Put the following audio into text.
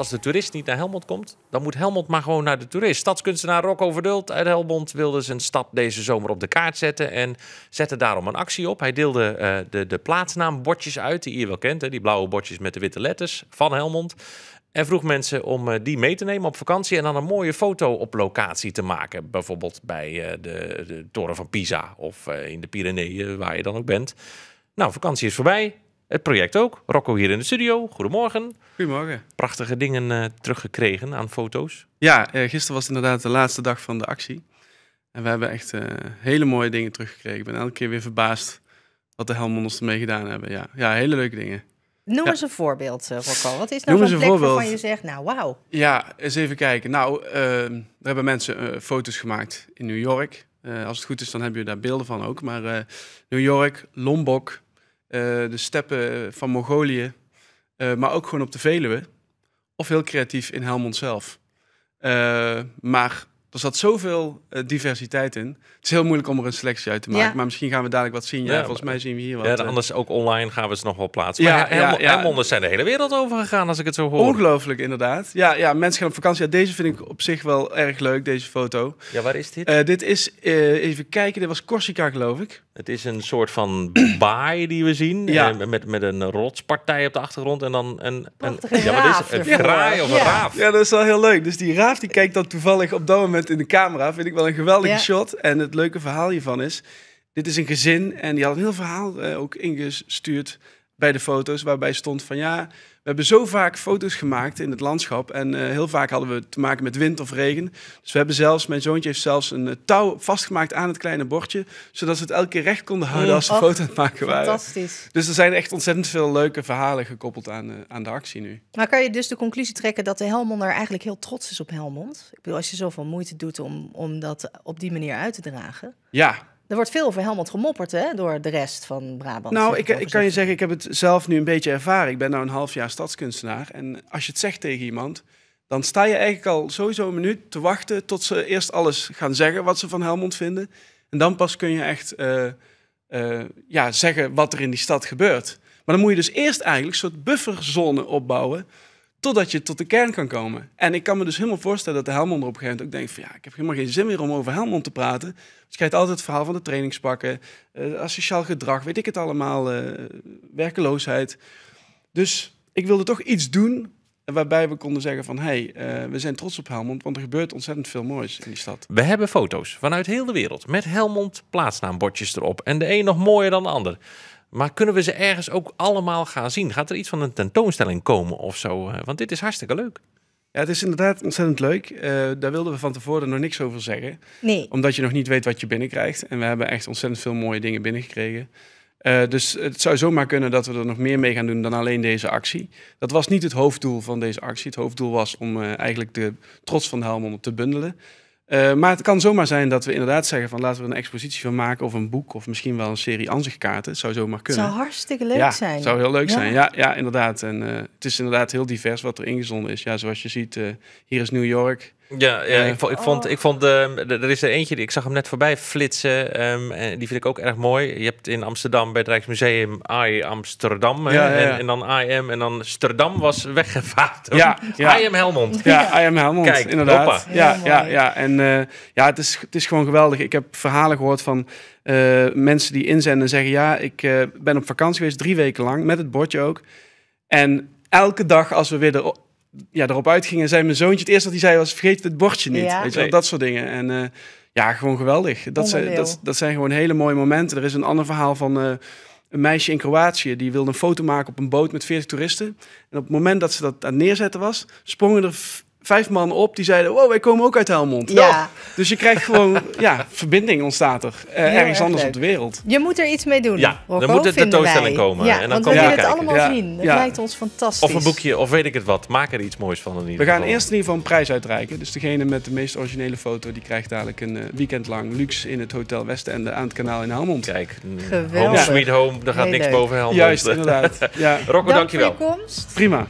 Als de toerist niet naar Helmond komt, dan moet Helmond maar gewoon naar de toerist. Stadskunstenaar Rocco Verdult uit Helmond wilde zijn stad deze zomer op de kaart zetten en zette daarom een actie op. Hij deelde eh, de, de plaatsnaambordjes uit, die je wel kent, hè, die blauwe bordjes met de witte letters van Helmond. En vroeg mensen om eh, die mee te nemen op vakantie en dan een mooie foto op locatie te maken. Bijvoorbeeld bij eh, de, de, Toren van Pisa of in de Pyreneeën, waar je dan ook bent. Nou, vakantie is voorbij. Het project ook. Rocco hier in de studio. Goedemorgen. Goedemorgen. Prachtige dingen eh, teruggekregen aan foto's. Ja, uh, gisteren was inderdaad de laatste dag van de actie. En we hebben echt eh, hele mooie dingen teruggekregen. Ik ben elke keer weer verbaasd wat de Helmonders ermee gedaan hebben. Ja, ja hele leuke dingen. Noem eens een voorbeeld, Rocco. Wat is nou een zo'n plek waarvan je zegt, nou wauw. Ja, eens even kijken. Nou, er hebben mensen foto's gemaakt in New York. als het goed is, dan hebben jullie daar beelden van ook. Maar New York, Lombok, eh, de steppen eh, van Mongolië, eh, maar ook gewoon op de Veluwe. Of heel creatief in Helmond zelf. maar er zat zoveel diversiteit in. Het is heel moeilijk om er een selectie uit te maken. Maar misschien gaan we dadelijk wat zien. Ja, volgens mij zien we hier wat. Ja, anders ook online gaan we ze nog wel plaatsen. Ja, Helmond ja. zijn de hele wereld over gegaan, als ik het zo hoor. Ongelooflijk, inderdaad. Ja, ja mensen gaan op vakantie. deze vind ik op zich wel erg leuk, deze foto. Ja, waar is dit? dit is, even kijken, dit was Corsica, geloof ik. Het is een soort van baai die we zien. Eh, met, met een rotspartij op de achtergrond en dan een, een, ja, maar is of een raaf. Ja, dat is wel heel leuk. Dus die raaf die kijkt dan toevallig op dat moment in de camera. Vind ik wel een geweldige shot. En het leuke verhaal hiervan is: dit is een gezin en die had een heel verhaal eh, ook ingestuurd bij de foto's waarbij stond van ja, we hebben zo vaak foto's gemaakt in het landschap en eh, heel vaak hadden we te maken met wind of regen. Dus we hebben zelfs, mijn zoontje heeft zelfs een eh, touw vastgemaakt aan het kleine bordje, zodat ze het elke keer recht konden houden als ze mm, foto's maken waren. Fantastisch. Dus er zijn echt ontzettend veel leuke verhalen gekoppeld aan, eh, aan de actie nu. Maar kan je dus de conclusie trekken dat de Helmond er eigenlijk heel trots is op Helmond? Ik bedoel, als je zoveel moeite doet om, om dat op die manier uit te dragen. Ja, er wordt veel over Helmond gemopperd hè, door de rest van Brabant. Nou, ik, ik kan je zeggen, ik heb het zelf nu een beetje ervaren. Ik ben nu een half jaar stadskunstenaar. En als je het zegt tegen iemand, dan sta je eigenlijk al sowieso een minuut te wachten tot ze eerst alles gaan zeggen wat ze van Helmond vinden. En dan pas kun je echt eh, eh, ja, zeggen wat er in die stad gebeurt. Maar dan moet je dus eerst eigenlijk een soort bufferzone opbouwen Totdat je tot de kern kan komen. En ik kan me dus helemaal voorstellen dat de Helmond op een gegeven moment ook denkt: van ja, ik heb helemaal geen zin meer om over Helmond te praten. Dus je krijgt altijd het verhaal van de trainingspakken, uh, asociaal gedrag, weet ik het allemaal, eh, werkeloosheid. Dus ik wilde toch iets doen waarbij we konden zeggen van... hé, hey, eh, we zijn trots op Helmond, want er gebeurt ontzettend veel moois in die stad. We hebben foto's vanuit heel de wereld met Helmond plaatsnaambordjes erop. En de een nog mooier dan de ander. Maar kunnen we ze ergens ook allemaal gaan zien? Gaat er iets van een tentoonstelling komen of zo? Eh, want dit is hartstikke leuk. Ja, het is inderdaad ontzettend leuk. Eh, daar wilden we van tevoren nog niks over zeggen. Nee. Omdat je nog niet weet wat je binnenkrijgt. En we hebben echt ontzettend veel mooie dingen binnengekregen. Uh, dus het zou zomaar kunnen dat we er nog meer mee gaan doen dan alleen deze actie. Dat was niet het hoofddoel van deze actie. Het hoofddoel was om eigenlijk de trots van de Helmond te bundelen. Eh, maar het kan zomaar zijn dat we inderdaad zeggen van laten we een expositie van maken of een boek of misschien wel een serie aanzichtkaarten. Het zou zomaar kunnen. Het zou hartstikke leuk zijn. Het zou heel leuk zijn. Ja, ja, inderdaad. En eh, het is inderdaad heel divers wat er ingezonden is. Ja, zoals je ziet, eh, hier is New York. Ja, ja eh, ik, vond, oh. ik, vond, ik ehm, vond er is er eentje, ik zag hem net voorbij flitsen. Ehm, en die vind ik ook erg mooi. Je hebt in Amsterdam bij het Rijksmuseum I Amsterdam. en, en, dan I am en dan Amsterdam was weggevaagd. Ja, I am Helmond. Ja, I am Helmond, Kijk, inderdaad. Ja, ja, ja, en eh, ja, het is, het is gewoon geweldig. Ik heb verhalen gehoord van eh, mensen die inzenden en zeggen... ja, ik ben op vakantie geweest, drie weken lang, met het bordje ook. En elke dag als we weer de ja, erop uitgingen, zei mijn zoontje het eerste wat hij zei was, vergeet het bordje niet. Ja. Weet je dat soort dingen. En eh, ja, gewoon geweldig. Dat, zijn, dat, zijn gewoon hele mooie momenten. Er is een ander verhaal van eh, een meisje in Kroatië, die wilde een foto maken op een boot met 40 toeristen. En op het moment dat ze dat aan neerzetten was, sprongen er vijf man op die zeiden: Wow, wij komen ook uit Helmond. Ja. Dus je krijgt gewoon, ja, verbinding ontstaat er eh, ergens anders op de wereld. Je moet er iets mee doen. Ja, Rocco, dan moet het tentoonstelling komen. Ja, en dan want we het allemaal zien. Dat lijkt ons fantastisch. Of een boekje, of weet ik het wat. Maak er iets moois van. In we gaan eerst in ieder geval een prijs uitreiken. Dus degene met de meest originele foto, die krijgt dadelijk een eh, weekend lang luxe in het Hotel Westenende aan het kanaal in Helmond. Kijk, mm, Geweldig. home sweet home, daar gaat niks boven Helmond. Juist, inderdaad. Ja. Rocco, Dank dankjewel. Voor je komst. Prima.